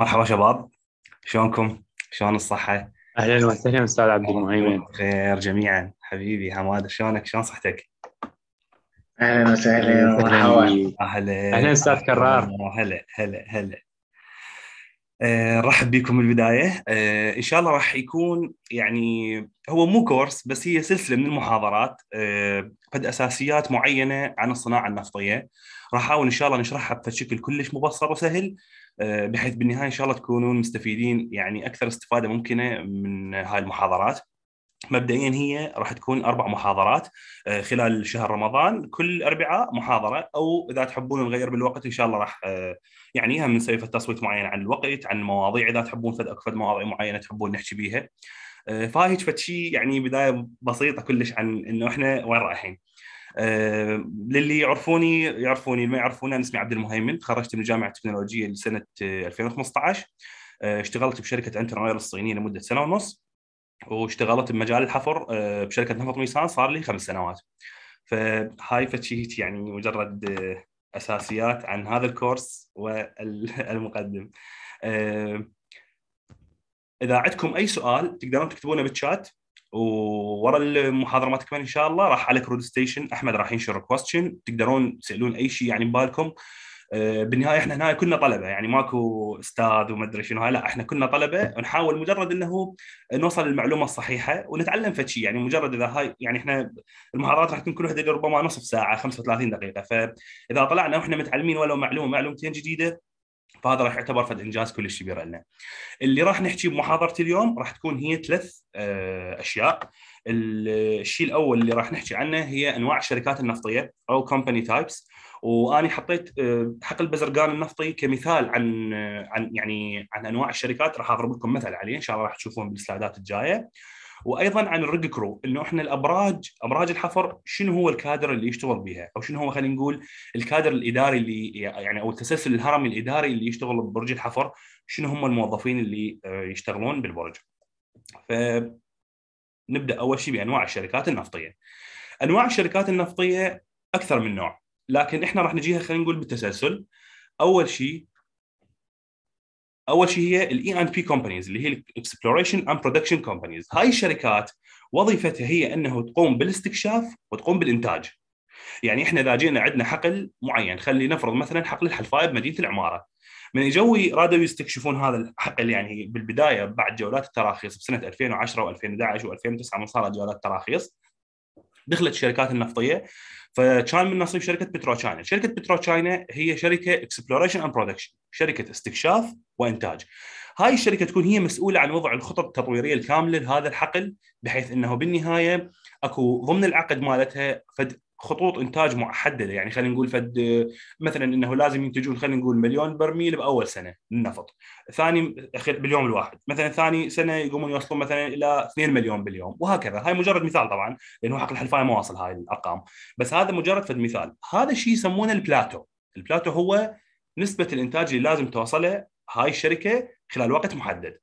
مرحبا شباب شلونكم؟ شلون الصحة؟ أهلا وسهلا أستاذ عبد المهيمن خير جميعا حبيبي حماد شلونك؟ شلون صحتك؟ أهلا وسهلا مرحبا أهلا أهلا أستاذ كرار هلا هلا هلا نرحب آه، بكم بالبداية آه، إن شاء الله راح يكون يعني هو مو كورس بس هي سلسلة من المحاضرات آه، قد أساسيات معينة عن الصناعة النفطية راح أحاول إن شاء الله نشرحها بشكل كلش مبسط وسهل آه، بحيث بالنهايه ان شاء الله تكونون مستفيدين يعني اكثر استفاده ممكنه من هاي المحاضرات مبدئيا هي راح تكون اربع محاضرات آه، خلال شهر رمضان كل اربعاء محاضره او اذا تحبون نغير بالوقت ان شاء الله راح آه، يعني هم نسوي التصويت معين عن الوقت عن مواضيع اذا تحبون فد اكو مواضيع معينه تحبون نحكي بيها فهيج فد شيء يعني بدايه بسيطه كلش عن انه احنا وين رايحين آه، للي يعرفوني يعرفوني ما يعرفوني انا اسمي عبد المهيمن تخرجت من الجامعه التكنولوجيه لسنه 2015 آه، آه، اشتغلت بشركه انتر اير الصينيه لمده سنه ونص واشتغلت بمجال الحفر بشركه نفط ميسان صار لي خمس سنوات فهاي فتشيت يعني مجرد اساسيات عن هذا الكورس والمقدم اذا عندكم اي سؤال تقدرون تكتبونه بالشات وورا المحاضره ما تكمل ان شاء الله راح على كرود ستيشن احمد راح ينشر كويستشن تقدرون تسالون اي شيء يعني ببالكم آه، بالنهايه احنا هنا كلنا طلبه يعني ماكو استاذ وما ادري شنو لا احنا كلنا طلبه ونحاول مجرد انه نوصل للمعلومه الصحيحه ونتعلم فد شيء يعني مجرد اذا هاي يعني احنا المحاضرات راح تكون كل وحده ربما نصف ساعه 35 دقيقه فاذا طلعنا واحنا متعلمين ولو معلومه معلومتين جديده فهذا راح يعتبر فد انجاز كلش كبير لنا. اللي راح نحكي بمحاضره اليوم راح تكون هي ثلاث آه، اشياء. الشيء الاول اللي راح نحكي عنه هي انواع الشركات النفطيه او كومباني تايبس واني حطيت آه، حقل بزرقان النفطي كمثال عن آه، عن يعني عن انواع الشركات راح اضرب لكم مثل عليه ان شاء الله راح تشوفون بالسلايدات الجايه. وايضا عن الرج كرو انه احنا الابراج ابراج الحفر شنو هو الكادر اللي يشتغل بها او شنو هو خلينا نقول الكادر الاداري اللي يعني, يعني او التسلسل الهرمي الاداري اللي يشتغل ببرج الحفر شنو هم الموظفين اللي آه، يشتغلون بالبرج ف نبدا اول شيء بانواع الشركات النفطيه انواع الشركات النفطيه اكثر من نوع لكن احنا راح نجيها خلينا نقول بالتسلسل اول شيء اول شيء هي الاي اند بي كومبانيز اللي هي الاكسبلوريشن اند برودكشن كومبانيز هاي الشركات وظيفتها هي انه تقوم بالاستكشاف وتقوم بالانتاج يعني احنا اذا جينا عندنا حقل معين خلي نفرض مثلا حقل الحلفايه بمدينه العماره من يجوا رادوا يستكشفون هذا الحقل يعني بالبدايه بعد جولات التراخيص بسنه 2010 و2011 و2009 من صارت جولات تراخيص دخلت الشركات النفطيه فكان من نصيب شركه بترو تشاينا، شركه بترو تشاينا هي شركه اكسبلوريشن اند برودكشن، شركه استكشاف وانتاج. هاي الشركه تكون هي مسؤوله عن وضع الخطط التطويريه الكامله لهذا الحقل بحيث انه بالنهايه اكو ضمن العقد مالتها فد خطوط انتاج محدده يعني خلينا نقول فد مثلا انه لازم ينتجون خلينا نقول مليون برميل باول سنه للنفط، ثاني باليوم الواحد، مثلا ثاني سنه يقومون يوصلون مثلا الى 2 مليون باليوم وهكذا، هاي مجرد مثال طبعا لانه حق الحلفايه ما واصل هاي الارقام، بس هذا مجرد فد مثال، هذا الشيء يسمونه البلاتو، البلاتو هو نسبه الانتاج اللي لازم توصله هاي الشركه خلال وقت محدد.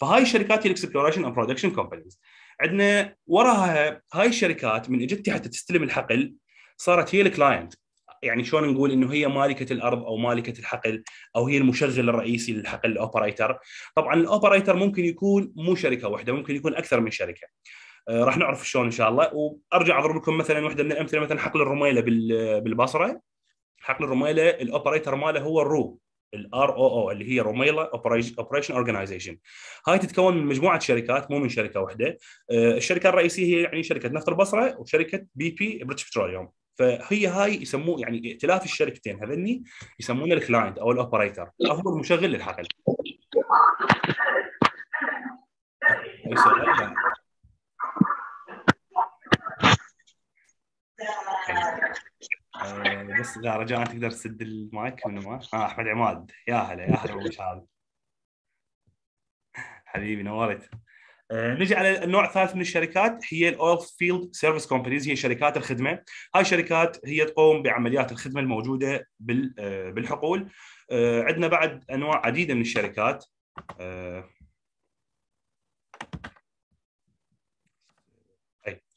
فهاي الشركات هي الاكسبلوريشن اند برودكشن كومبانيز عندنا وراها هاي الشركات من اجت حتى تستلم الحقل صارت هي الكلاينت يعني شلون نقول انه هي مالكه الارض او مالكه الحقل او هي المشغل الرئيسي للحقل الاوبريتر طبعا الاوبريتر ممكن يكون مو شركه واحده ممكن يكون اكثر من شركه آه، راح نعرف شلون ان شاء الله وارجع اضرب لكم مثلا واحده من الامثله مثلا حقل الرميله بالبصره حقل الرميله الاوبريتر ماله هو الرو الار او او اللي هي روميلا اوبريشن اورجنايزيشن هاي تتكون من مجموعه شركات مو من شركه واحده آه، الشركه الرئيسيه هي يعني شركه نفط البصره وشركه بي بي بريتش بتروليوم فهي هاي يسموه يعني ائتلاف الشركتين هذني يسمونه الكلاينت او الاوبريتر هو المشغل للحقل آه بس رجاء تقدر تسد المايك من ما آه احمد عماد يا هلا يا هلا وشال حبيبي نورت آه، نجي على النوع الثالث من الشركات هي الاوف فيلد سيرفيس كومبانيز هي شركات الخدمه هاي الشركات هي تقوم بعمليات الخدمه الموجوده آه، بالحقول آه، عندنا بعد انواع عديده من الشركات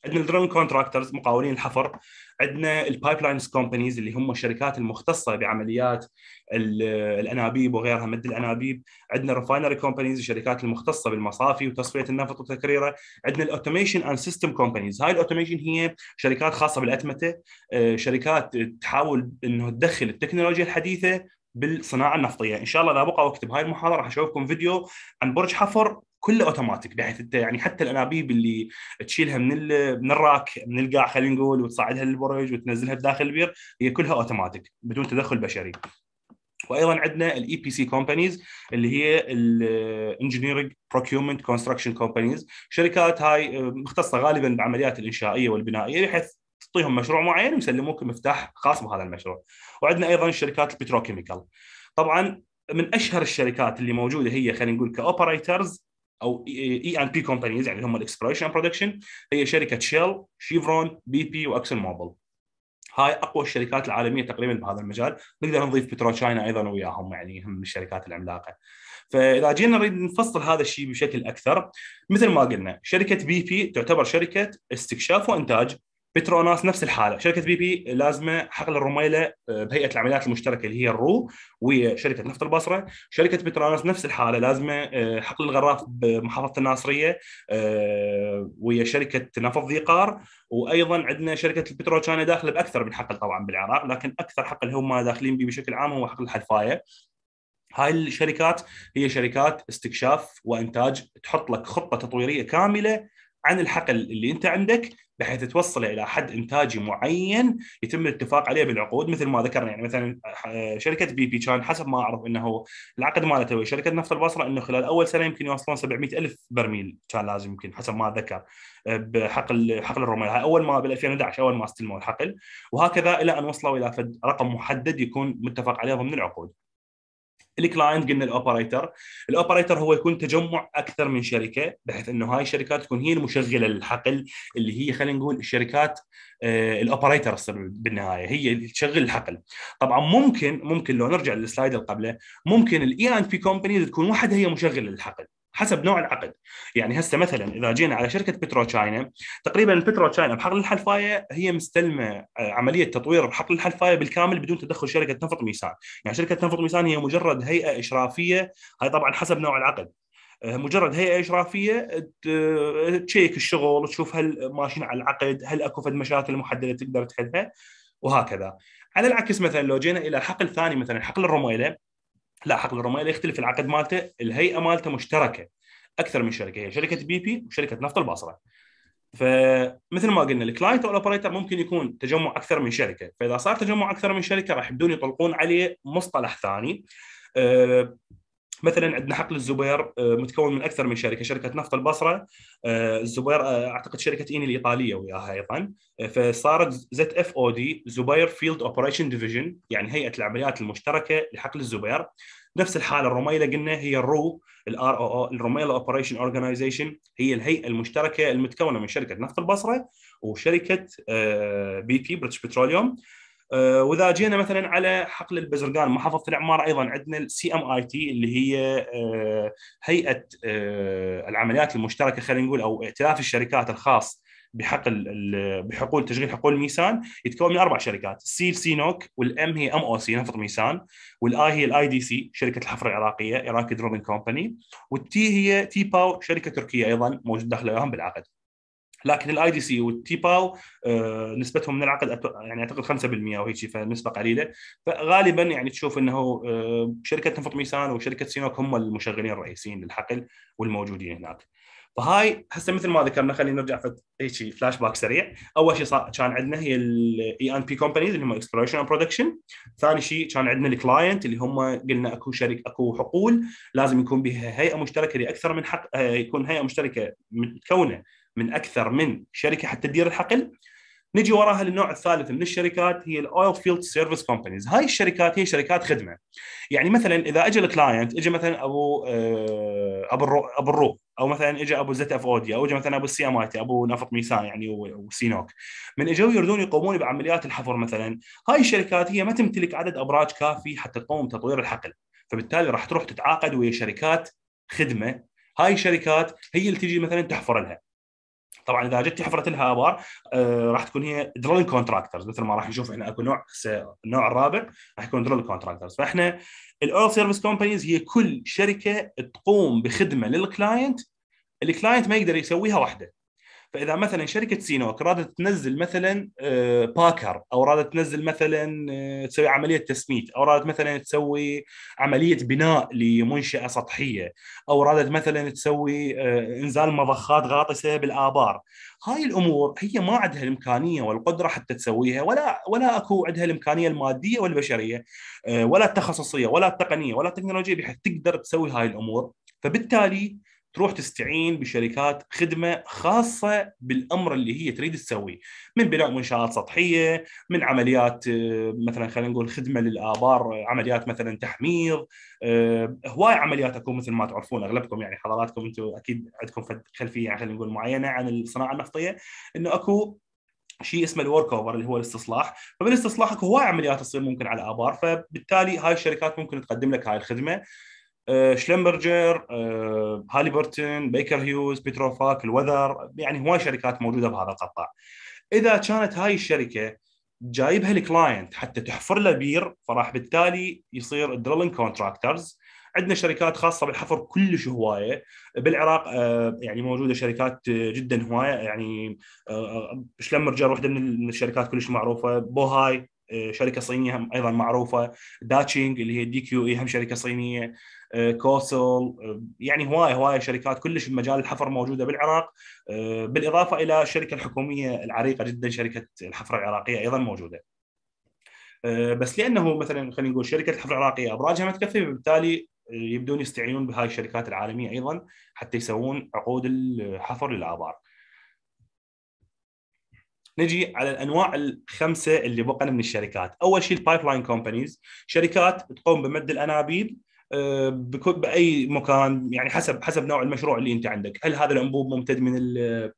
عندنا الدرون كونتراكترز مقاولين الحفر عندنا البايب لاينز كومبانيز اللي هم الشركات المختصه بعمليات الانابيب وغيرها مد الانابيب عندنا ريفاينري كومبانيز الشركات المختصه بالمصافي وتصفيه النفط وتكريره عندنا الاوتوميشن اند سيستم كومبانيز هاي الاوتوميشن هي شركات خاصه بالاتمته آه، شركات تحاول انه تدخل التكنولوجيا الحديثه بالصناعه النفطيه ان شاء الله اذا بقى وقت بهاي المحاضره راح اشوفكم فيديو عن برج حفر كله اوتوماتيك بحيث انت يعني حتى الانابيب اللي تشيلها من من الراك من القاع خلينا نقول وتصعدها للبرج وتنزلها بداخل البير هي كلها اوتوماتيك بدون تدخل بشري. وايضا عندنا الاي بي سي كومبانيز اللي هي الانجنييرنج بروكيومنت كونستراكشن كومبانيز شركات هاي آه، مختصه غالبا بالعمليات الانشائيه والبنائيه بحيث تعطيهم مشروع معين ويسلموك مفتاح خاص بهذا المشروع وعندنا ايضا شركات البتروكيميكال طبعا من اشهر الشركات اللي موجوده هي خلينا نقول كاوبريترز او اي ان بي كومبانيز يعني هم الاكسبلوريشن برودكشن هي شركه شيل شيفرون بي بي واكسون موبل هاي اقوى الشركات العالميه تقريبا بهذا المجال نقدر نضيف بترو تشاينا ايضا وياهم يعني هم من الشركات العملاقه فاذا جينا نريد نفصل هذا الشيء بشكل اكثر مثل ما قلنا شركه بي بي تعتبر شركه استكشاف وانتاج بتروناس نفس الحاله شركه بي بي لازمه حقل الرميله آه، بهيئه العمليات المشتركه اللي هي الرو ويا شركه نفط البصره شركه بتروناس نفس الحاله لازمه آه، حقل الغراف بمحافظه الناصريه آه، ويا شركه نفط ذيقار وايضا عندنا شركه البترو كان داخله باكثر من حقل طبعا بالعراق لكن اكثر حقل هم داخلين به بشكل عام هو حقل الحلفايه هاي الشركات هي شركات استكشاف وانتاج تحط لك خطه تطويريه كامله عن الحقل اللي انت عندك بحيث توصله الى حد انتاجي معين يتم الاتفاق عليه بالعقود مثل ما ذكرنا يعني مثلا آه، شركه بي بي كان حسب ما اعرف انه العقد مالته شركه نفط البصره انه خلال اول سنه يمكن يوصلون 700 الف برميل كان لازم يمكن حسب ما ذكر آه، بحقل حقل الرمال هاي اول ما بال 2011 اول ما استلموا الحقل وهكذا الى ان وصلوا الى فد رقم محدد يكون متفق عليه ضمن العقود الكلاينت قلنا الاوبريتر الاوبريتر هو يكون تجمع اكثر من شركه بحيث انه هاي الشركات تكون هي المشغله للحقل اللي هي خلينا نقول الشركات آه، الاوبريتر بالنهايه هي اللي تشغل الحقل طبعا ممكن ممكن لو نرجع للسلايد اللي قبله ممكن الاي ان بي كومبانيز تكون وحدها هي مشغله للحقل حسب نوع العقد يعني هسه مثلا اذا جينا على شركه بترو تشاينا تقريبا بترو تشاينا بحقل الحلفايه هي مستلمه آه، عمليه تطوير بحقل الحلفايه بالكامل بدون تدخل شركه نفط ميسان يعني شركه نفط ميسان هي مجرد هيئه اشرافيه هاي طبعا حسب نوع العقد آه، مجرد هيئه اشرافيه آه، تشيك الشغل تشوف هل ماشيين على العقد هل اكو فد مشاكل محدده تقدر تحلها وهكذا على العكس مثلا لو جينا الى حقل ثاني مثلا حقل الرميله لا حقل الرمائي يختلف العقد مالته الهيئه مالته مشتركه اكثر من شركه هي يعني شركه بي بي وشركه نفط البصره فمثل ما قلنا الكلاينت والاوبريتر ممكن يكون تجمع اكثر من شركه فاذا صار تجمع اكثر من شركه راح يبدون يطلقون عليه مصطلح ثاني أه، مثلا عندنا حقل الزبير آه، متكون من اكثر من شركه شركه نفط البصره آه، الزبير آه، اعتقد شركه ايني الايطاليه وياها ايضا فصارت زد اف او دي زبير فيلد اوبريشن ديفيجن يعني هيئه العمليات المشتركه لحقل الزبير نفس الحاله الرميله قلنا هي الرو الار او او الرميله اوبريشن اورجنايزيشن هي الهيئه المشتركه المتكونه من شركه نفط البصره وشركه بي بي بريتش بتروليوم آه، واذا جينا مثلا على حقل البزرقان محافظه العماره ايضا عندنا السي ام اي تي اللي هي آه، هيئه آه، العمليات المشتركه خلينا نقول او ائتلاف الشركات الخاص بحقل بحقول تشغيل حقول ميسان يتكون من اربع شركات السي سي نوك والام هي ام او سي نفط ميسان والاي هي الاي دي سي شركه الحفر العراقيه ايراكي درونج كومباني والتي هي تي باو شركه تركيه ايضا موجود داخل بالعقد لكن الاي دي سي والتي باو آه، نسبتهم من العقد يعني اعتقد 5% او هيك فنسبه قليله فغالبا يعني تشوف انه آه، شركه تنفط ميسان وشركه سينوك هم المشغلين الرئيسيين للحقل والموجودين هناك. فهاي هسه مثل ما ذكرنا خلينا نرجع هيك فلاش باك سريع اول شيء صار كان عندنا هي الاي ان بي كومبانيز اللي هم اكسبلوريشن اند برودكشن ثاني شيء كان عندنا الكلاينت اللي هم قلنا اكو شريك اكو حقول لازم يكون بها هيئه مشتركه لاكثر من حق آه، يكون هيئه مشتركه متكونه من اكثر من شركه حتى تدير الحقل نجي وراها للنوع الثالث من الشركات هي الاويل فيلد سيرفيس كومبانيز هاي الشركات هي شركات خدمه يعني مثلا اذا اجى الكلاينت اجى مثلا ابو آه، ابو ابو الرو او مثلا اجى ابو زت اف اوديا او اجى مثلا ابو السي ام اي ابو نفط ميسان يعني وسينوك من اجوا يردون يقومون بعمليات الحفر مثلا هاي الشركات هي ما تمتلك عدد ابراج كافي حتى تقوم بتطوير الحقل فبالتالي راح تروح تتعاقد ويا شركات خدمه هاي الشركات هي اللي تجي مثلا تحفر لها طبعا اذا جت حفره لها ابار آه راح تكون هي دريل كونتراكترز مثل ما راح نشوف احنا اكو نوع النوع الرابع راح يكون دريل كونتراكترز فاحنا الاول سيرفيس كومبانيز هي كل شركه تقوم بخدمه للكلاينت الكلاينت ما يقدر يسويها وحده فاذا مثلا شركه سينوك رادت تنزل مثلا آه، باكر او رادت تنزل مثلا آه، تسوي عمليه تسميت او رادت مثلا تسوي عمليه بناء لمنشاه سطحيه او رادت مثلا تسوي آه، انزال مضخات غاطسه بالابار هاي الامور هي ما عندها الامكانيه والقدره حتى تسويها ولا ولا اكو عندها الامكانيه الماديه والبشريه ولا التخصصيه ولا التقنيه ولا التكنولوجيه بحيث تقدر تسوي هاي الامور فبالتالي تروح تستعين بشركات خدمه خاصه بالامر اللي هي تريد تسويه من بناء منشات سطحيه من عمليات آه، مثلا خلينا نقول خدمه للابار آه، عمليات مثلا تحميض آه، هواي عمليات اكو مثل ما تعرفون اغلبكم يعني حضراتكم انتم اكيد عندكم خلفيه يعني خلينا نقول معينه عن الصناعه النفطيه انه اكو شيء اسمه الورك اوفر اللي هو الاستصلاح، فبالاستصلاح اكو هواي عمليات تصير ممكن على ابار، فبالتالي هاي الشركات ممكن تقدم لك هاي الخدمه، آه، شلمبرجر آه، هاليبرتون بيكر هيوز بتروفاك الوذر يعني هواي شركات موجوده بهذا القطاع اذا كانت هاي الشركه جايبها الكلاينت حتى تحفر له بير فراح بالتالي يصير درلين كونتراكترز عندنا شركات خاصه بالحفر كلش هوايه بالعراق آه، يعني موجوده شركات جدا هوايه يعني شلمرجر واحده من الشركات كلش معروفه بوهاي شركه صينيه ايضا معروفه داتشينج اللي هي دي كيو اي هم شركه صينيه آه، كوسل آه، يعني هوايه هوايه شركات كلش بمجال الحفر موجوده بالعراق آه، بالاضافه الى الشركه الحكوميه العريقه جدا شركه الحفر العراقيه ايضا موجوده. بس لانه مثلا خلينا نقول شركه الحفر العراقيه ابراجها ما تكفي وبالتالي يبدون يستعينون بهاي الشركات العالميه ايضا حتى يسوون عقود الحفر للابار. نجي على الانواع الخمسه اللي بقنا من الشركات، اول شيء البايب لاين كومبانيز، شركات تقوم بمد الانابيب آه، باي مكان يعني حسب حسب نوع المشروع اللي انت عندك هل هذا الانبوب ممتد من آه،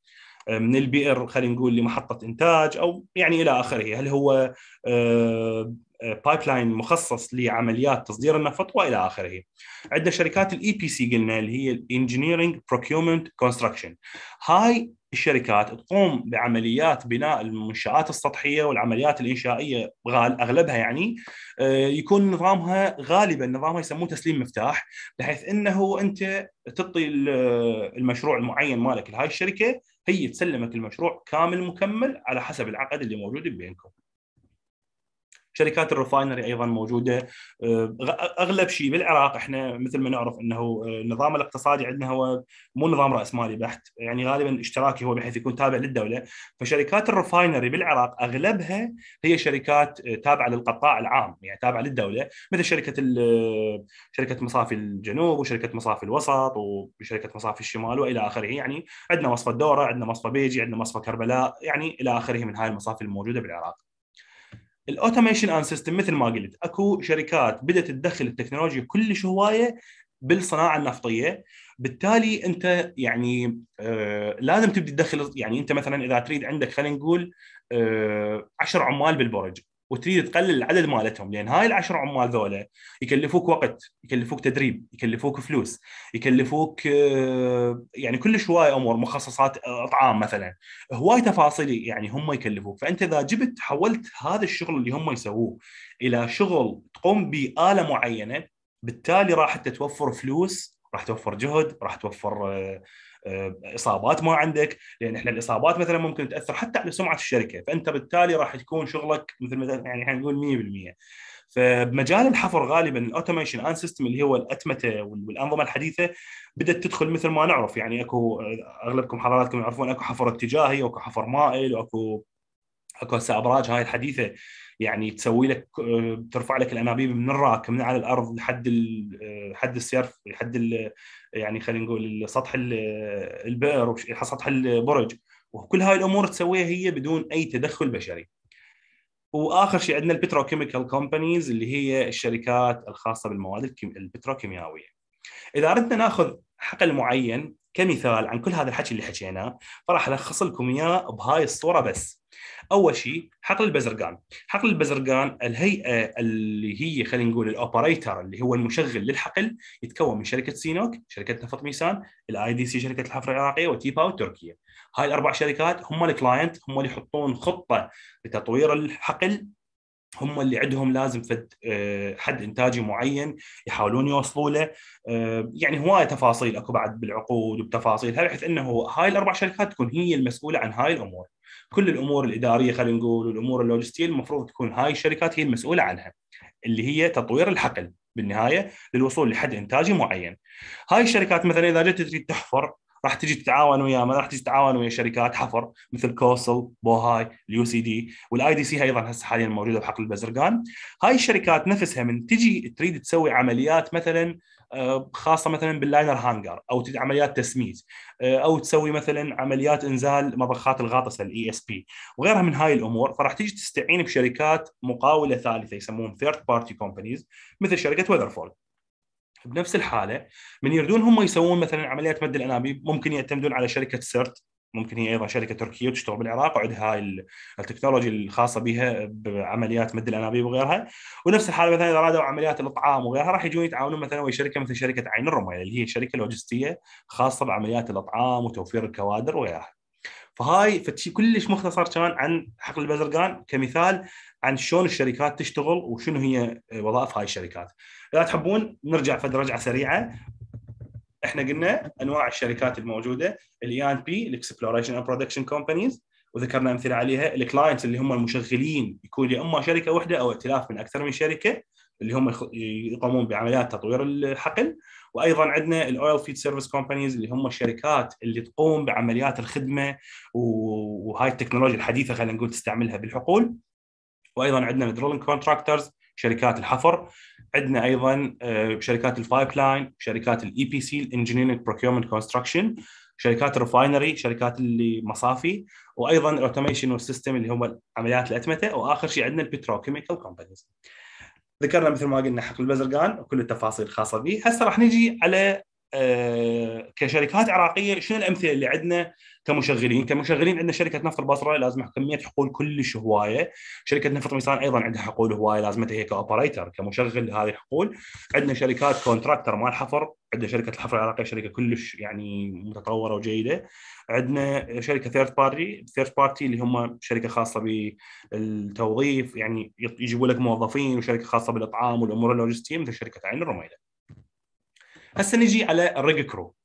من البئر خلينا نقول لمحطه انتاج او يعني الى اخره هل هو بايب آه، لاين مخصص لعمليات تصدير النفط والى اخره. عندنا شركات الاي بي e سي قلنا اللي هي الانجينيرنج بروكيومنت كونستراكشن. هاي الشركات تقوم بعمليات بناء المنشآت السطحية والعمليات الإنشائية غال أغلبها يعني آه، يكون نظامها غالبا نظامها يسموه تسليم مفتاح بحيث أنه أنت تعطي آه، المشروع المعين مالك لهذه الشركة هي تسلمك المشروع كامل مكمل على حسب العقد اللي موجود بينكم شركات الرفاينري ايضا موجوده آه، اغلب شيء بالعراق احنا مثل ما نعرف انه النظام آه، الاقتصادي عندنا هو مو نظام راسمالي بحت يعني غالبا اشتراكي هو بحيث يكون تابع للدوله فشركات الرفاينري بالعراق اغلبها هي شركات آه، تابعه للقطاع العام يعني تابعه للدوله مثل شركه شركه مصافي الجنوب وشركه مصافي الوسط وشركه مصافي الشمال والى اخره يعني عندنا مصفى الدوره عندنا مصفى بيجي عندنا مصفى كربلاء يعني الى اخره من هاي المصافي الموجوده بالعراق الاوتوميشن اند سيستم مثل ما قلت اكو شركات بدات تدخل التكنولوجيا كلش هوايه بالصناعه النفطيه بالتالي انت يعني آه لازم تبدي تدخل يعني انت مثلا اذا تريد عندك خلينا نقول 10 آه عمال بالبرج وتريد تقلل العدد مالتهم لان هاي العشر عمال ذولا يكلفوك وقت يكلفوك تدريب يكلفوك فلوس يكلفوك آه، يعني كلش هواي امور مخصصات اطعام آه، مثلا هواي تفاصيل يعني هم يكلفوك فانت اذا جبت حولت هذا الشغل اللي هم يسووه الى شغل تقوم باله معينه بالتالي راح توفر فلوس راح توفر جهد راح توفر آه، اصابات ما عندك لان احنا الاصابات مثلا ممكن تاثر حتى على سمعه الشركه فانت بالتالي راح تكون شغلك مثل مثلا يعني حنقول 100% فبمجال الحفر غالبا الاوتوميشن ان سيستم اللي هو الاتمته والانظمه الحديثه بدات تدخل مثل ما نعرف يعني اكو اغلبكم حضراتكم يعرفون اكو حفر اتجاهي واكو حفر مائل واكو اكو هسه ابراج هاي الحديثه يعني تسوي لك آه، ترفع لك الانابيب من الراك من على الارض لحد آه، حد السيرف لحد يعني خلينا نقول سطح آه، البئر سطح البرج وكل هاي الامور تسويها هي بدون اي تدخل بشري. واخر شيء عندنا البتروكيميكال كومبانيز اللي هي الشركات الخاصه بالمواد البتروكيماويه. اذا اردنا ناخذ حقل معين كمثال عن كل هذا الحكي اللي حكيناه فراح الخص لكم اياه بهاي الصوره بس اول شيء حقل البزرقان حقل البزرقان الهيئه اللي هي خلينا نقول الاوبريتر اللي هو المشغل للحقل يتكون من شركه سينوك شركه نفط ميسان الاي دي سي شركه الحفر العراقيه باو تركيا. هاي الاربع شركات هم الكلاينت هم اللي يحطون خطه لتطوير الحقل هم اللي عندهم لازم فد آه، حد انتاجي معين يحاولون يوصلوا له آه، يعني هوايه تفاصيل اكو بعد بالعقود وبتفاصيلها بحيث انه هاي الاربع شركات تكون هي المسؤوله عن هاي الامور كل الامور الاداريه خلينا نقول والامور اللوجستيه المفروض تكون هاي الشركات هي المسؤوله عنها اللي هي تطوير الحقل بالنهايه للوصول لحد انتاجي معين هاي الشركات مثلا اذا جت تريد تحفر راح تجي تتعاون ويا من راح تجي تتعاون ويا شركات حفر مثل كوسل بوهاي اليو سي دي والاي دي سي ايضا هسه حاليا موجوده بحقل البزرقان هاي الشركات نفسها من تجي تريد تسوي عمليات مثلا آه، خاصه مثلا باللاينر هانجر او عمليات تسميد آه، او تسوي مثلا عمليات انزال مضخات الغاطسه الاي اس e بي وغيرها من هاي الامور فراح تجي تستعين بشركات مقاوله ثالثه يسمون ثيرد بارتي كومبانيز مثل شركه ويذرفورد بنفس الحاله من يردون هم يسوون مثلا عمليات مد الانابيب ممكن يعتمدون على شركه سيرت ممكن هي ايضا شركه تركيه وتشتغل بالعراق وعندها هاي التكنولوجي الخاصه بها بعمليات مد الانابيب وغيرها ونفس الحاله مثلا اذا رادوا عمليات الاطعام وغيرها راح يجون يتعاونون مثلا ويا شركه مثل شركه عين الرمل اللي هي شركه لوجستيه خاصه بعمليات الاطعام وتوفير الكوادر وغيرها. فهاي فشي كلش مختصر كان عن حقل البزرقان كمثال عن شلون الشركات تشتغل وشنو هي آه، وظائف هاي الشركات اذا تحبون نرجع فد رجعه سريعه احنا قلنا انواع الشركات الموجوده الاي ان بي الاكسبلوريشن اند برودكشن كومبانيز وذكرنا امثله عليها الكلاينتس اللي هم المشغلين يكون يا اما شركه واحده او ائتلاف من اكثر من شركه اللي هم يقومون بعمليات تطوير الحقل وايضا عندنا الاويل فيد سيرفيس كومبانيز اللي هم الشركات اللي تقوم بعمليات الخدمه وهاي التكنولوجيا الحديثه خلينا نقول تستعملها بالحقول وايضا عندنا الدرولينج كونتراكترز شركات الحفر عندنا ايضا آه، شركات البايب لاين شركات الاي بي سي الانجينيرنج بروكيومنت كونستراكشن شركات الريفاينري شركات اللي مصافي وايضا الاوتوميشن والسيستم اللي هم عمليات الاتمته واخر شيء عندنا البتروكيميكال كومبانيز ذكرنا مثل ما قلنا حقل البزرقان وكل التفاصيل الخاصه به هسه راح نجي على آه، كشركات عراقيه شنو الامثله اللي عندنا كمشغلين؟ كمشغلين عندنا شركه نفط البصره لازم كميه حقول كلش هوايه، شركه نفط ميسان ايضا عندها حقول هوايه لازمتها هي كاوبريتر كمشغل لهذه الحقول، عندنا شركات كونتراكتر مال حفر، عندنا شركه الحفر العراقيه شركه كلش يعني متطوره وجيده، عندنا شركه ثيرد بارتي، ثيرد بارتي اللي هم شركه خاصه بالتوظيف يعني يجيبوا لك موظفين وشركه خاصه بالاطعام والامور اللوجستيه مثل شركه عين الرميله. هسه نجي على الريج كرو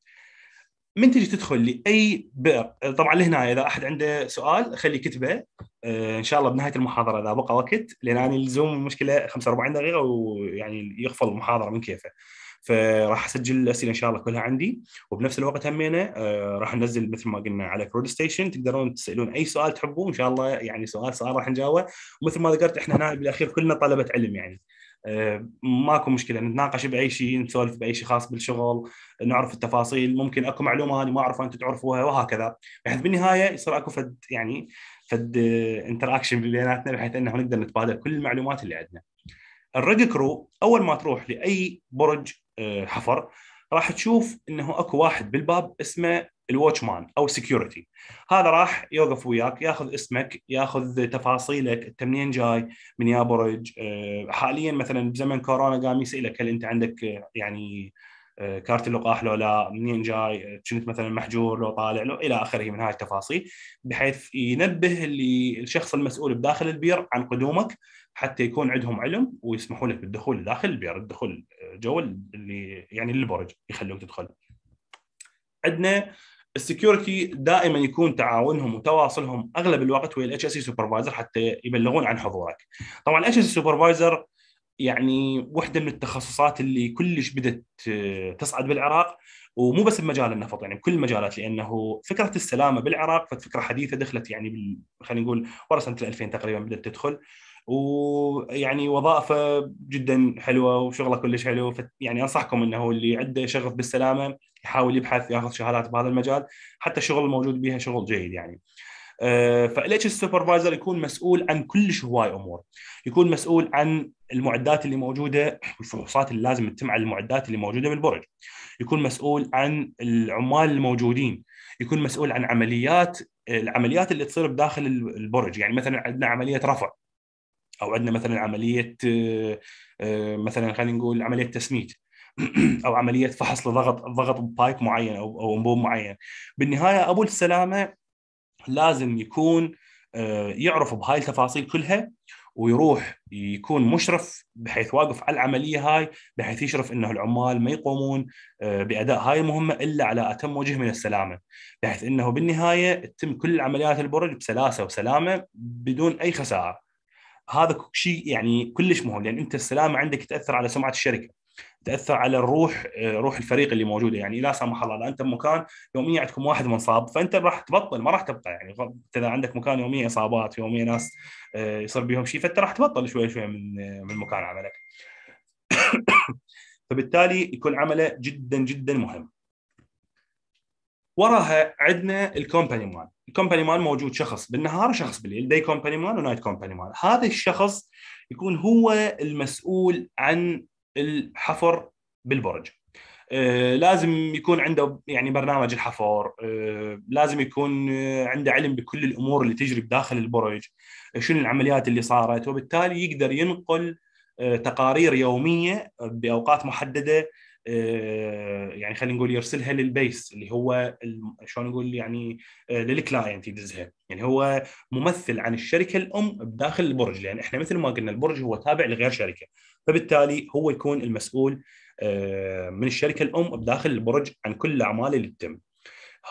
من تجي تدخل لاي بئر طبعا لهنا اذا احد عنده سؤال خلي كتبه آه، ان شاء الله بنهايه المحاضره اذا بقى وقت لان انا الزوم المشكله 45 دقيقه ويعني يغفل المحاضره من كيفه فراح اسجل الاسئله ان شاء الله كلها عندي وبنفس الوقت همينه آه، راح ننزل مثل ما قلنا على كرود ستيشن تقدرون تسالون اي سؤال تحبوه ان شاء الله يعني سؤال سؤال راح نجاوبه ومثل ما ذكرت احنا هنا بالاخير كلنا طلبه علم يعني آه، ماكو مشكله نتناقش باي شيء نسولف باي شيء خاص بالشغل نعرف التفاصيل ممكن اكو معلومه انا ما اعرفها انتم تعرفوها وهكذا بحيث بالنهايه يصير اكو فد يعني فد انتراكشن آه، بيناتنا بحيث انه نقدر نتبادل كل المعلومات اللي عندنا الريد كرو اول ما تروح لاي برج آه، حفر راح تشوف انه اكو واحد بالباب اسمه الواتش مان او سكيورتي هذا راح يوقف وياك ياخذ اسمك ياخذ تفاصيلك انت منين جاي من يا آه، برج حاليا مثلا بزمن كورونا قام يسالك هل انت عندك آه، يعني آه، كارت اللقاح لو لا منين جاي كنت مثلا محجور لو طالع لو الى اخره من هاي التفاصيل بحيث ينبه اللي الشخص المسؤول بداخل البير عن قدومك حتى يكون عندهم علم ويسمحوا لك بالدخول داخل البير الدخول جو اللي يعني للبرج يخلوك تدخل عندنا السكيورتي دائما يكون تعاونهم وتواصلهم اغلب الوقت ويا الاتش اس سوبرفايزر حتى يبلغون عن حضورك. طبعا الاتش اس سوبرفايزر يعني واحده من التخصصات اللي كلش بدت آه، تصعد بالعراق ومو بس بمجال النفط يعني بكل المجالات لانه فكره السلامه بالعراق فكره حديثه دخلت يعني خلينا نقول ورا سنه 2000 تقريبا بدات تدخل ويعني وظائفه جدا حلوه وشغله كلش حلو يعني انصحكم انه اللي عنده شغف بالسلامه يحاول يبحث ياخذ شهادات بهذا المجال حتى الشغل الموجود بها شغل جيد يعني آه، فالاتش السوبرفايزر يكون مسؤول عن كلش هواي امور يكون مسؤول عن المعدات اللي موجوده والفحوصات اللي لازم تتم على المعدات اللي موجوده بالبرج يكون مسؤول عن العمال الموجودين يكون مسؤول عن عمليات العمليات اللي تصير بداخل البرج يعني مثلا عندنا عمليه رفع او عندنا مثلا عمليه آه، آه، مثلا خلينا نقول عمليه تسميت او عمليه فحص لضغط ضغط بايب معين او او انبوب معين بالنهايه ابو السلامه لازم يكون آه، يعرف بهاي التفاصيل كلها ويروح يكون مشرف بحيث واقف على العمليه هاي بحيث يشرف انه العمال ما يقومون آه، باداء هاي المهمه الا على اتم وجه من السلامه بحيث انه بالنهايه تتم كل عمليات البرج بسلاسه وسلامه بدون اي خساره هذا شيء يعني كلش مهم لان انت السلامه عندك تاثر على سمعه الشركه تاثر على الروح آه، روح الفريق اللي موجوده يعني لا سمح الله اذا انت بمكان يوميا عندكم واحد منصاب فانت راح تبطل ما راح تبقى يعني انت اذا عندك مكان يوميا اصابات يوميا ناس آه، يصير بهم شيء فانت راح تبطل شوي شوي من آه، من مكان عملك فبالتالي يكون عمله جدا جدا مهم وراها عندنا الكومباني مان الكومباني مان موجود شخص بالنهار وشخص بالليل داي كومباني مان ونايت كومباني مان هذا الشخص يكون هو المسؤول عن الحفر بالبرج آه، لازم يكون عنده يعني برنامج الحفر آه، لازم يكون آه، عنده علم بكل الامور اللي تجري بداخل البرج شنو العمليات اللي صارت وبالتالي يقدر ينقل آه، تقارير يوميه آه، باوقات محدده آه، يعني خلينا نقول يرسلها للبيس اللي هو شلون نقول يعني للكلاينت يدزها يعني هو ممثل عن الشركه الام بداخل البرج لان يعني احنا مثل ما قلنا البرج هو تابع لغير شركه فبالتالي هو يكون المسؤول من الشركه الام بداخل البرج عن كل الاعمال اللي تتم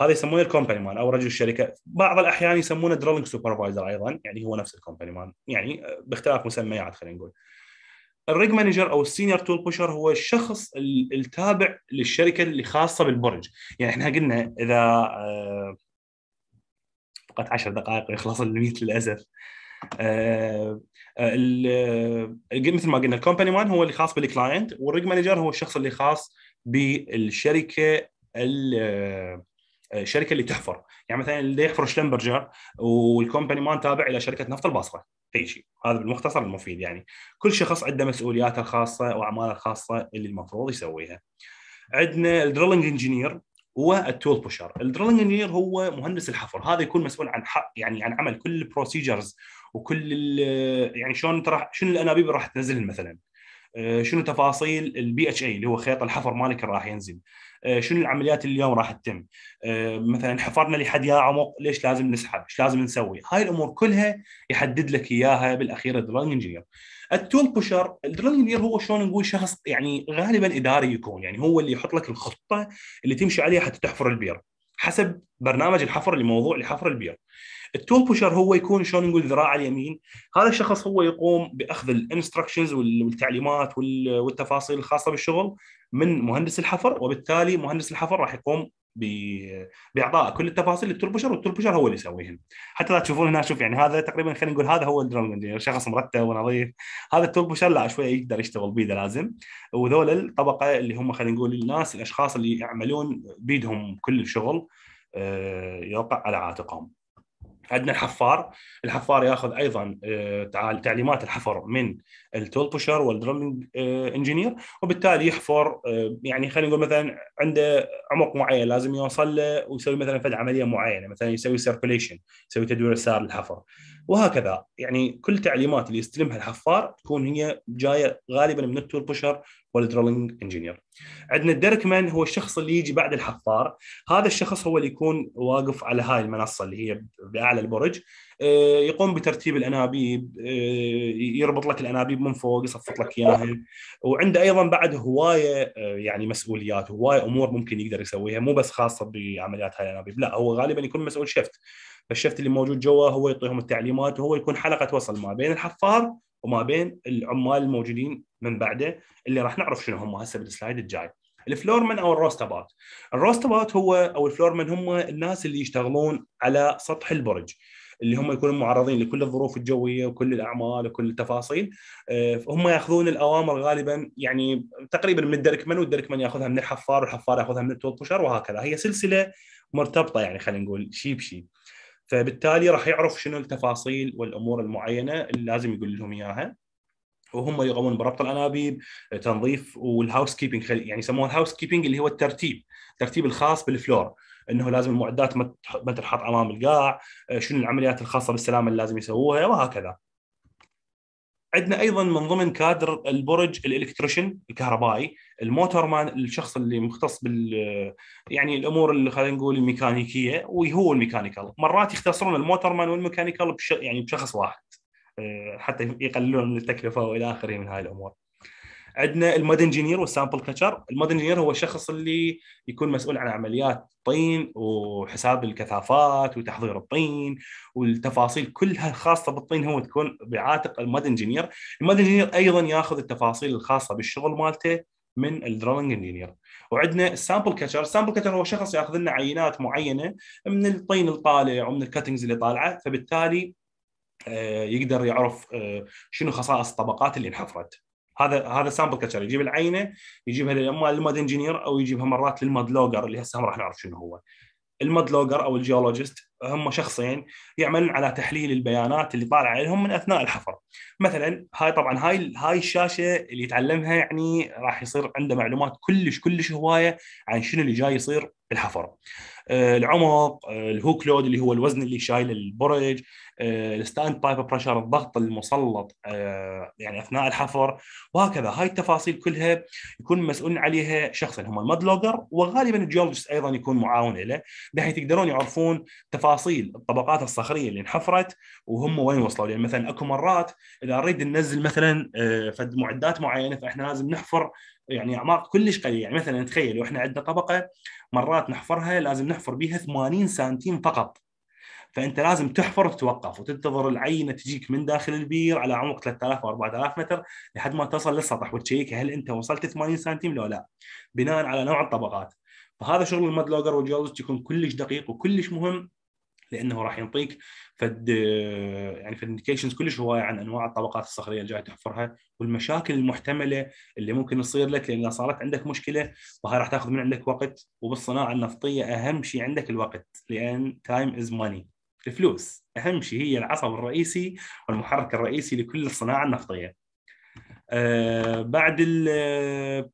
هذا يسمونه الكومباني مان او رجل الشركه بعض الاحيان يسمونه درولينج سوبرفايزر ايضا يعني هو نفس الكومباني مان يعني باختلاف مسميات خلينا نقول الريج مانجر او السينيور تول بوشر هو الشخص التابع للشركه اللي خاصه بالبرج يعني احنا قلنا اذا آه، فقط 10 دقائق ويخلص الميت للاسف آه، آه، مثل ما قلنا الكومباني مان هو اللي خاص بالكلاينت والريج مانجر هو الشخص اللي خاص بالشركه الشركه آه، اللي تحفر يعني مثلا اللي يحفر شلمبرجر والكومباني ما تابع الى شركه نفط البصره اي شيء هذا بالمختصر المفيد يعني كل شخص عنده مسؤولياته الخاصه واعماله الخاصه اللي المفروض يسويها عندنا الدرلنج انجينير والتول بوشر الدرلنج انجينير هو مهندس الحفر هذا يكون مسؤول عن حق يعني عن عمل كل البروسيجرز وكل يعني شلون انت راح شنو الانابيب راح تنزلهم مثلا آه، شنو تفاصيل البي اتش اي اللي هو خيط الحفر مالك اللي راح ينزل آه، شنو العمليات اللي اليوم راح تتم آه، مثلا حفرنا لحد يا عمق ليش لازم نسحب ايش لازم نسوي هاي الامور كلها يحدد لك اياها بالاخير الدرون انجينير التول بوشر الدرون انجينير هو شلون نقول شخص يعني غالبا اداري يكون يعني هو اللي يحط لك الخطه اللي تمشي عليها حتى تحفر البير حسب برنامج الحفر موضوع لحفر البير التول بوشر هو يكون شلون نقول ذراع اليمين هذا الشخص هو يقوم باخذ الانستركشنز والتعليمات والتفاصيل الخاصه بالشغل من مهندس الحفر وبالتالي مهندس الحفر راح يقوم باعطاء كل التفاصيل للتول بوشر والتول بوشر هو اللي يسويهم حتى لا تشوفون هنا شوف يعني هذا تقريبا خلينا نقول هذا هو الدرام انجينير شخص مرتب ونظيف هذا التول بوشر لا شوي يقدر يشتغل بيده لازم وذول الطبقه اللي هم خلينا نقول الناس الاشخاص اللي يعملون بيدهم كل الشغل آه، يوقع على عاتقهم عندنا الحفار الحفار ياخذ ايضا آه، تعليمات الحفر من التول بوشر والدرمنج آه، انجينير وبالتالي يحفر آه، يعني خلينا نقول مثلا عنده عمق معين لازم يوصل له ويسوي مثلا فد عمليه معينه مثلا يسوي سيركوليشن يسوي تدوير السار للحفر وهكذا يعني كل تعليمات اللي يستلمها الحفار تكون هي جايه غالبا من التول بوشر والدريلنج انجينير عندنا الدرك مان هو الشخص اللي يجي بعد الحفار هذا الشخص هو اللي يكون واقف على هاي المنصه اللي هي باعلى البرج آه، يقوم بترتيب الانابيب آه، يربط لك الانابيب من فوق يصفط لك اياها وعنده ايضا بعد هوايه آه، يعني مسؤوليات هوايه امور ممكن يقدر يسويها مو بس خاصه بعمليات هاي الانابيب لا هو غالبا يكون مسؤول شفت فالشفت اللي موجود جوا هو يعطيهم التعليمات وهو يكون حلقه وصل ما بين الحفار وما بين العمال الموجودين من بعده اللي راح نعرف شنو هم هسه بالسلايد الجاي الفلورمن او الروست اباوت الروست هو او الفلورمن هم الناس اللي يشتغلون على سطح البرج اللي هم يكونوا معرضين لكل الظروف الجويه وكل الاعمال وكل التفاصيل آه، هم ياخذون الاوامر غالبا يعني تقريبا من الدركمن والدركمن ياخذها من الحفار والحفار ياخذها من التوب بوشر وهكذا هي سلسله مرتبطه يعني خلينا نقول شيء بشيء فبالتالي راح يعرف شنو التفاصيل والامور المعينه اللي لازم يقول لهم اياها وهم يقومون بربط الانابيب تنظيف والهاوس كيبنج يعني يسموه الهاوس كيبنج اللي هو الترتيب الترتيب الخاص بالفلور انه لازم المعدات ما تنحط امام القاع آه، شنو العمليات الخاصه بالسلامه اللي لازم يسووها وهكذا عندنا ايضا من ضمن كادر البرج الالكتريشن الكهربائي الموتور مان الشخص اللي مختص بال يعني الامور اللي خلينا نقول الميكانيكيه وهو الميكانيكال مرات يختصرون الموتور مان والميكانيكال بش يعني بشخص واحد آه، حتى يقللون من التكلفه والى اخره من هاي الامور. عندنا المود انجينير والسامبل كاتشر، المود انجينير هو الشخص اللي يكون مسؤول عن عمليات الطين وحساب الكثافات وتحضير الطين والتفاصيل كلها الخاصه بالطين هو تكون بعاتق المود انجينير، المود انجينير ايضا ياخذ التفاصيل الخاصه بالشغل مالته من الدرونج انجينير وعندنا السامبل كاتشر السامبل كاتشر هو شخص ياخذ لنا عينات معينه من الطين الطالع ومن الكاتنجز اللي طالعه فبالتالي آه، يقدر يعرف آه، شنو خصائص الطبقات اللي انحفرت هذا هذا سامبل كتشر يجيب العينه يجيبها اما للماد انجينير او يجيبها مرات للماد لوجر اللي هسه راح نعرف شنو هو الماد لوجر او الجيولوجيست هم شخصين يعملون على تحليل البيانات اللي طالعه لهم من اثناء الحفر مثلا هاي طبعا هاي هاي الشاشه اللي يتعلمها يعني راح يصير عنده معلومات كلش كلش هوايه عن شنو اللي جاي يصير بالحفر آه، العمق آه، الهوك لود اللي هو الوزن اللي شايل البرج آه، الستاند بايب بريشر الضغط المسلط يعني اثناء الحفر وهكذا هاي التفاصيل كلها يكون مسؤول عليها شخص اللي هم لوجر وغالبا الجيولوجست ايضا يكون معاون له بحيث يقدرون يعرفون تفاصيل الطبقات الصخريه اللي انحفرت وهم وين وصلوا يعني مثلا اكو مرات اذا نريد ننزل مثلا فد معدات معينه فاحنا لازم نحفر يعني اعماق كلش قليله يعني مثلا تخيلوا احنا عندنا طبقه مرات نحفرها لازم نحفر يحفر بها 80 سنتيم فقط فانت لازم تحفر وتوقف وتنتظر العينه تجيك من داخل البير على عمق 3000 او 4000 متر لحد ما تصل للسطح وتشيك هل انت وصلت 80 سنتيم لو لا بناء على نوع الطبقات فهذا شغل المدلوجر والجيولوجيست يكون كلش دقيق وكلش مهم لانه راح يعطيك فد يعني فد انديكيشنز كلش هوايه عن انواع الطبقات الصخريه اللي جاي تحفرها والمشاكل المحتمله اللي ممكن تصير لك لان صارت عندك مشكله فهاي راح تاخذ من عندك وقت وبالصناعه النفطيه اهم شيء عندك الوقت لان تايم از ماني الفلوس اهم شيء هي العصب الرئيسي والمحرك الرئيسي لكل الصناعه النفطيه. آه بعد ال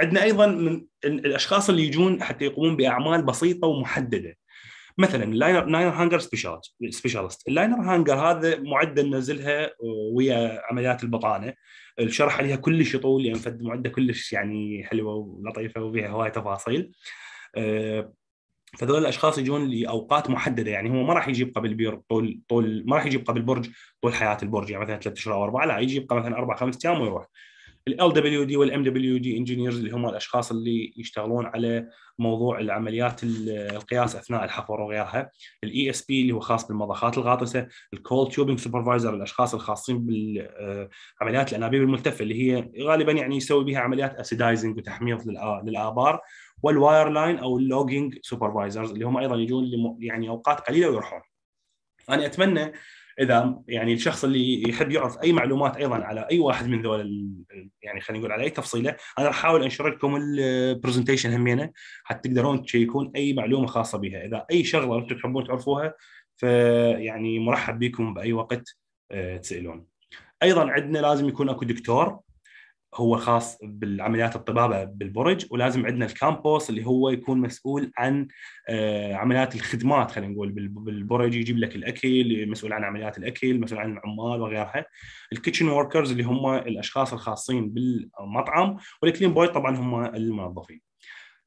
عندنا ايضا من الاشخاص اللي يجون حتى يقومون باعمال بسيطه ومحدده مثلا اللاينر هانجر سبيشال سبيشالست اللاينر هانجر هذا معده ننزلها ويا عمليات البطانه الشرح عليها كلش يطول لان يعني فد معده كلش يعني حلوه ولطيفه وفيها هواي تفاصيل آه، فذول الاشخاص يجون لاوقات محدده يعني هو ما راح يجيب قبل بير طول طول ما راح يجيب قبل برج طول حياه البرج يعني مثلا ثلاث اشهر او اربعه لا يجيب مثلا اربع خمس ايام ويروح ال دبليو دي والام دبليو دي انجينيرز اللي هم الاشخاص اللي يشتغلون على موضوع العمليات القياس اثناء الحفر وغيرها الاي اس e بي اللي هو خاص بالمضخات الغاطسه الكول تيوبنج سوبرفايزر الاشخاص الخاصين بالعمليات آه، الانابيب الملتفه اللي هي غالبا يعني يسوي بها عمليات اسيدايزنج وتحميض للابار والواير لاين او اللوجينج سوبرفايزرز اللي هم ايضا يجون يعني اوقات قليله ويروحون انا اتمنى اذا يعني الشخص اللي يحب يعرف اي معلومات ايضا على اي واحد من ذول يعني خلينا نقول على اي تفصيله انا راح احاول انشر لكم البرزنتيشن همينه حتى تقدرون تشيكون اي معلومه خاصه بها اذا اي شغله انتم تحبون تعرفوها فيعني مرحب بكم باي وقت آه، تسالون ايضا عندنا لازم يكون اكو دكتور هو خاص بالعمليات الطبابه بالبرج ولازم عندنا الكامبوس اللي هو يكون مسؤول عن آه، عمليات الخدمات خلينا نقول بالبرج يجيب لك الاكل مسؤول عن عمليات الاكل مسؤول عن العمال وغيرها الكيتشن وركرز اللي هم الاشخاص الخاصين بالمطعم والكلين بوي طبعا هم الموظفين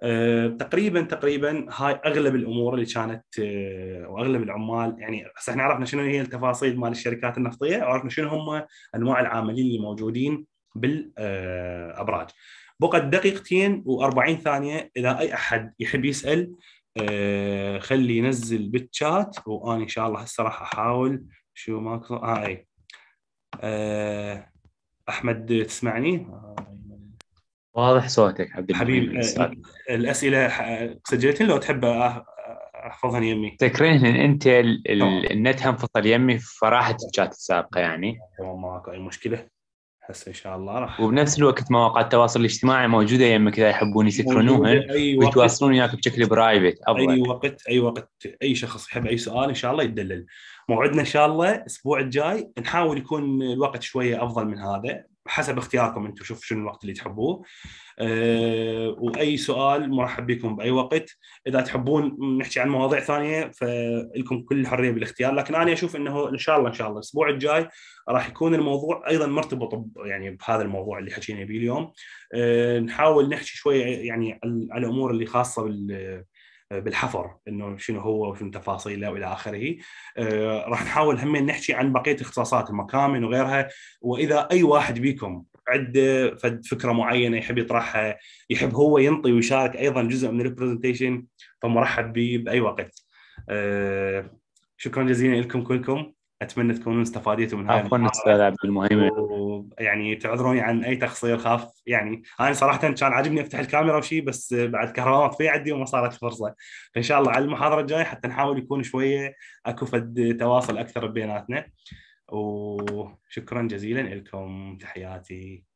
آه، تقريبا تقريبا هاي اغلب الامور اللي كانت آه، واغلب العمال يعني هسه احنا عرفنا شنو هي التفاصيل مال الشركات النفطيه وعرفنا شنو هم انواع العاملين اللي موجودين بالابراج بقى دقيقتين و40 ثانيه اذا اي احد يحب يسال آه، خلي ينزل بالشات وانا ان شاء الله هسه راح احاول شو ماكو اه اي آه، احمد تسمعني؟ واضح صوتك عبد حبيبي آه، الاسئله سجلتها لو تحب احفظها يمي ان انت النت انفصل يمي فراحت الشات السابقه يعني تمام ماكو اي مشكله هسه ان شاء الله راح وبنفس الوقت مواقع التواصل الاجتماعي موجوده يمك يعني اذا يحبون يسكرونوها ويتواصلون وياك بشكل برايفت افضل اي وقت اي وقت اي شخص يحب اي سؤال ان شاء الله يدلل موعدنا ان شاء الله الاسبوع الجاي نحاول يكون الوقت شويه افضل من هذا حسب اختياركم انتم شوف شنو الوقت اللي تحبوه أه واي سؤال مرحب بكم باي وقت اذا تحبون نحكي عن مواضيع ثانيه فلكم كل الحريه بالاختيار لكن انا اشوف انه ان شاء الله ان شاء الله الاسبوع الجاي راح يكون الموضوع ايضا مرتبط يعني بهذا الموضوع اللي حكينا به اليوم أه نحاول نحكي شويه يعني على الامور اللي خاصه بال آه، بالحفر انه شنو هو وشنو تفاصيله والى اخره آه، راح نحاول هم نحكي عن بقيه اختصاصات المكامن وغيرها واذا اي واحد بيكم عنده فكره معينه يحب يطرحها يحب هو ينطي ويشارك ايضا جزء من البرزنتيشن فمرحب به باي وقت آه، شكرا جزيلا لكم كلكم اتمنى تكونون استفاديتوا من هاي عفوا استاذ عبد المهيمن ويعني تعذروني عن اي تقصير خاف يعني انا صراحه كان عاجبني افتح الكاميرا وشي بس بعد كهرباء مطفيه عندي وما صارت فرصه فان شاء الله على المحاضره الجايه حتى نحاول يكون شويه اكو فد تواصل اكثر بيناتنا وشكرا جزيلا لكم تحياتي